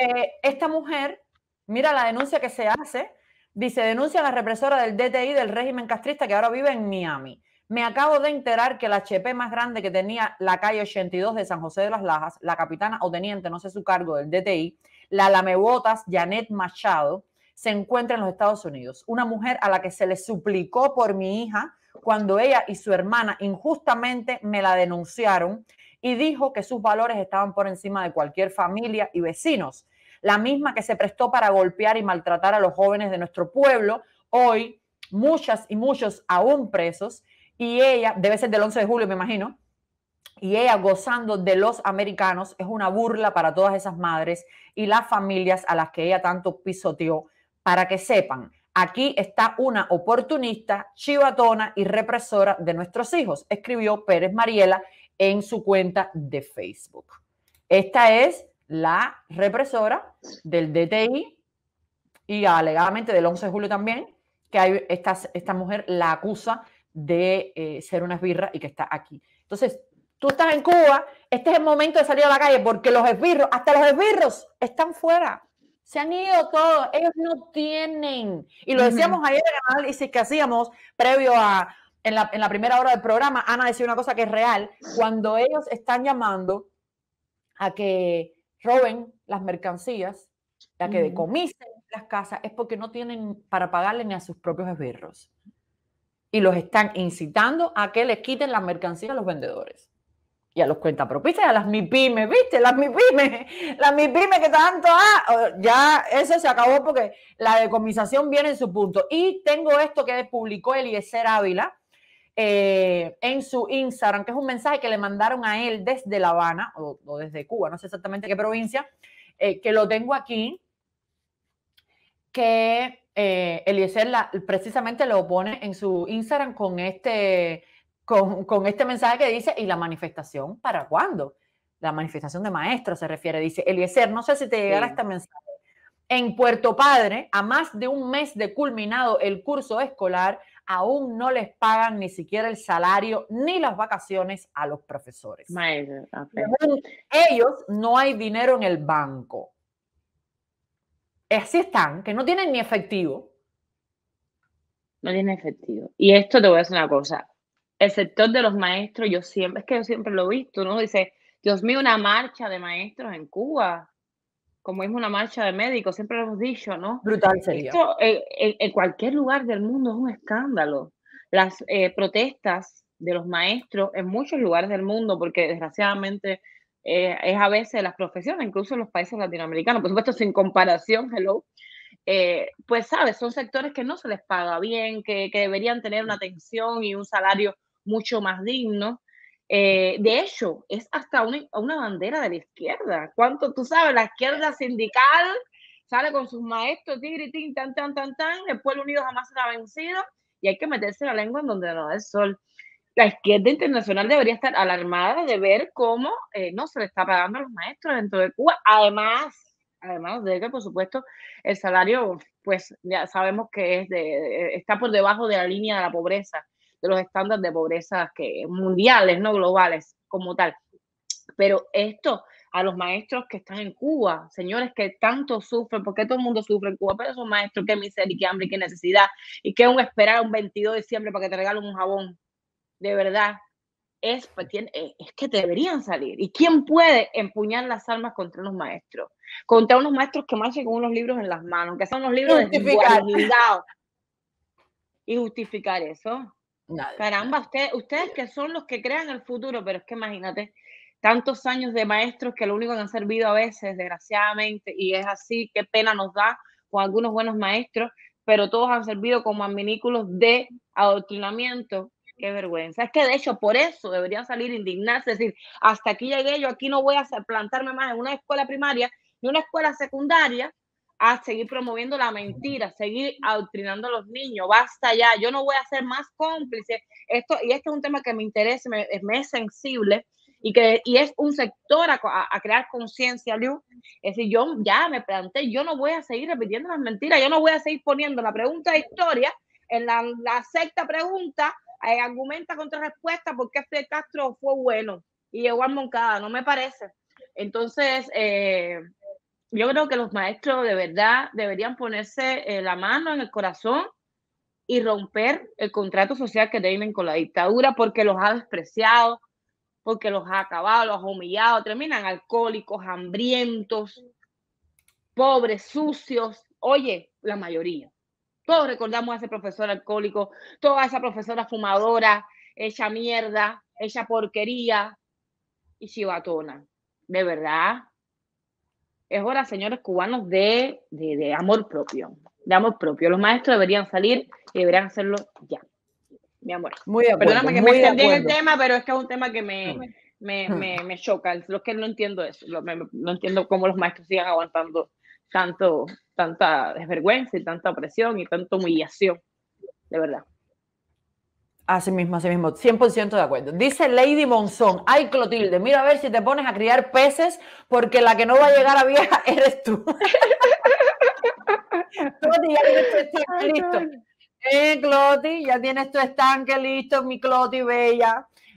Eh, esta mujer, mira la denuncia que se hace, dice, denuncia a la represora del DTI del régimen castrista que ahora vive en Miami. Me acabo de enterar que la HP más grande que tenía la calle 82 de San José de las Lajas, la capitana o teniente, no sé su cargo, del DTI, la lamebotas Janet Machado, se encuentra en los Estados Unidos. Una mujer a la que se le suplicó por mi hija cuando ella y su hermana injustamente me la denunciaron y dijo que sus valores estaban por encima de cualquier familia y vecinos la misma que se prestó para golpear y maltratar a los jóvenes de nuestro pueblo, hoy muchas y muchos aún presos, y ella, debe ser del 11 de julio, me imagino, y ella gozando de los americanos es una burla para todas esas madres y las familias a las que ella tanto pisoteó, para que sepan. Aquí está una oportunista, chivatona y represora de nuestros hijos, escribió Pérez Mariela en su cuenta de Facebook. Esta es la represora del DTI y alegadamente del 11 de julio también, que esta, esta mujer la acusa de eh, ser una esbirra y que está aquí. Entonces, tú estás en Cuba, este es el momento de salir a la calle porque los esbirros, hasta los esbirros, están fuera. Se han ido todos, ellos no tienen. Y lo decíamos ayer en el análisis que hacíamos previo a, en la, en la primera hora del programa, Ana decía una cosa que es real, cuando ellos están llamando a que roben las mercancías, la que decomisen las casas, es porque no tienen para pagarle ni a sus propios esbirros. Y los están incitando a que les quiten las mercancías a los vendedores. Y a los cuentapropistas y a las mipymes, ¿viste? Las mipymes, las mipymes que tanto, ah, ya eso se acabó porque la decomisación viene en su punto. Y tengo esto que publicó Eliezer Ávila, eh, en su Instagram, que es un mensaje que le mandaron a él desde La Habana o, desde Cuba, no sé exactamente qué provincia, eh, que lo tengo aquí, que eh, Eliezer precisamente lo pone en su Instagram con este, con, este mensaje que dice, ¿y la manifestación para cuándo? La manifestación de maestro se refiere, dice Eliezer, no sé si te llegará esta este mensaje. En Puerto Padre, a más de un mes de culminado el curso escolar, aún no les pagan ni siquiera el salario ni las vacaciones a los profesores. ellos, no hay dinero en el banco. Así están, que no tienen ni efectivo. No tienen efectivo. Y esto te voy a decir una cosa. El sector de los maestros, yo siempre, es que yo siempre lo he visto, ¿no? Dice, Dios mío, una marcha de maestros en Cuba como es una marcha de médicos, siempre lo hemos dicho, ¿no? Brutal sería. Eh, eh, en, cualquier lugar del mundo es un escándalo. Las eh, protestas de los maestros en muchos lugares del mundo, porque desgraciadamente es a veces las profesiones, incluso en los países latinoamericanos, por supuesto sin comparación, hello, pues sabes, son sectores que no se les paga bien, que, que deberían tener una atención y un salario mucho más digno, eh, de hecho, es hasta una, bandera de la izquierda. ¿Cuánto tú sabes? La izquierda sindical sale con sus maestros, tigritín, tan, tan, tan, tan. El pueblo unido jamás ha vencido y hay que meterse la lengua en donde no da el sol. La izquierda internacional debería estar alarmada de ver cómo eh, no se le está pagando a los maestros dentro de Cuba. Además, además de que, por supuesto, el salario, pues ya sabemos que es de, está por debajo de la línea de la pobreza de los estándares de pobreza que, mundiales, no globales como tal. Pero esto a los maestros que están en Cuba, señores que tanto sufren, porque todo el mundo sufre en Cuba, pero esos maestros, qué miseria, qué hambre, qué necesidad, y qué un esperar un 22 de diciembre para que te regalen un jabón, de verdad, pues, eh, es, que deberían salir. ¿Y quién puede empuñar las armas contra unos maestros? Contra unos maestros que marchen con unos libros en las manos, que son los libros de y justificar eso. Caramba, ustedes que son los que crean el futuro, pero es que imagínate, tantos años de maestros que lo único que han servido a veces, desgraciadamente, y es así, qué pena nos da con algunos buenos maestros, pero todos han servido como adminículos de adoctrinamiento. Qué vergüenza. Es que de hecho por eso deberían salir indignados. es decir, hasta aquí llegué, yo aquí no voy a plantarme más en una escuela primaria ni una escuela secundaria a seguir promoviendo la mentira, seguir adoctrinando a los niños, basta ya, yo no voy a ser más cómplice. Esto, y este es un tema que me interesa, me, es sensible y que es un sector a, crear conciencia, Liu. Es decir, yo ya me planteé, yo no voy a seguir repitiendo las mentiras, yo no voy a seguir poniendo la pregunta de historia en la, sexta pregunta, eh, argumenta contra respuesta porque este Castro fue bueno y llegó Moncada, no me parece. Entonces, eh, yo creo que los maestros de verdad deberían ponerse eh, la mano en el corazón y romper el contrato social que tienen con la dictadura porque los ha despreciado, porque los ha acabado, los ha humillado, terminan alcohólicos, hambrientos, pobres, sucios. Oye, la mayoría. Todos recordamos a ese profesor alcohólico, toda esa profesora fumadora, esa mierda, esa porquería y chivatona. De verdad, es hora, señores cubanos, de, amor propio, de amor propio. Los maestros deberían salir y deberían hacerlo ya. Mi amor. Muy de acuerdo, Perdóname que me extendí en el tema, pero es que es un tema que me, hmm. Hmm. me, me, choca. Lo que no entiendo es, no entiendo cómo los maestros sigan aguantando tanto, tanta desvergüenza y tanta opresión y tanta humillación. De verdad. Así mismo, así mismo, 100% de acuerdo. Dice Lady Monzón, ay Clotilde, mira a ver si te pones a criar peces porque la que no va a llegar a vieja eres tú. Clotilde, ya tienes tu estanque listo. Eh, Clotilde, ya tienes tu estanque listo, mi Clotilde bella.